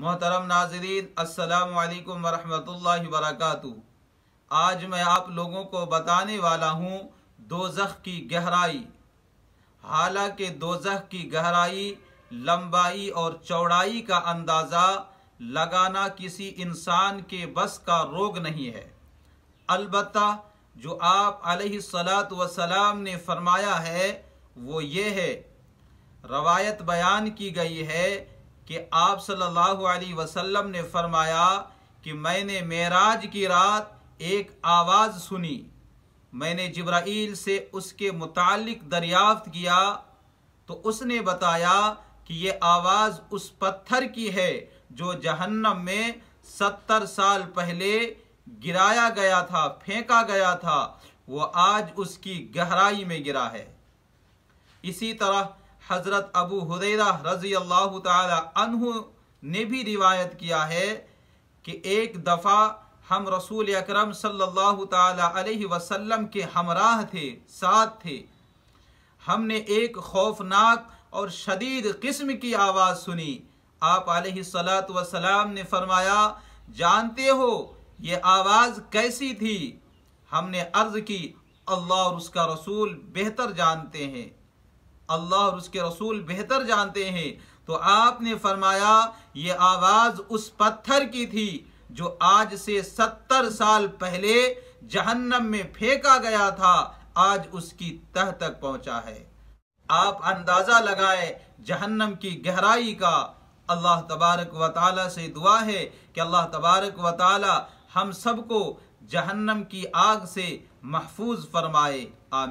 मोहतरम नाजरीन असलकम वरहमल वरक आज मैं आप लोगों को बताने वाला हूँ दोजख की गहराई हालांकि दोजख की गहराई लंबाई और चौड़ाई का अंदाज़ा लगाना किसी इंसान के बस का रोग नहीं है अलबत् जो आप सलात वसलाम ने फरमाया है वो ये है रवायत बयान की गई है कि आप सल्लल्लाहु अलैहि वसल्लम ने फरमाया कि मैंने मेराज की रात एक आवाज़ सुनी मैंने जब्राइल से उसके मुतालिक दरियाफ्त किया तो उसने बताया कि यह आवाज़ उस पत्थर की है जो जहन्नम में सत्तर साल पहले गिराया गया था फेंका गया था वो आज उसकी गहराई में गिरा है इसी तरह हज़रत अबू हुरैरा रज़ी अल्लाह तहु ने भी रिवायत किया है कि एक दफ़ा हम रसूल अकरम सल्लल्लाहु अलैहि वसल्लम के हमराह थे साथ थे हमने एक खौफनाक और शदीद किस्म की आवाज़ सुनी आप सलात वसलाम ने फरमाया जानते हो ये आवाज़ कैसी थी हमने अर्ज़ की अल्लाह और उसका रसूल बेहतर जानते हैं अल्लाह और उसके रसूल बेहतर जानते हैं तो आपने फरमाया ये आवाज़ उस पत्थर की थी जो आज से सत्तर साल पहले जहन्नम में फेंका गया था आज उसकी तह तक पहुंचा है आप अंदाज़ा लगाए जहन्नम की गहराई का अल्लाह तबारक व ताली से दुआ है कि अल्लाह तबारक व हम सबको जहन्नम की आग से महफूज फरमाए आमीन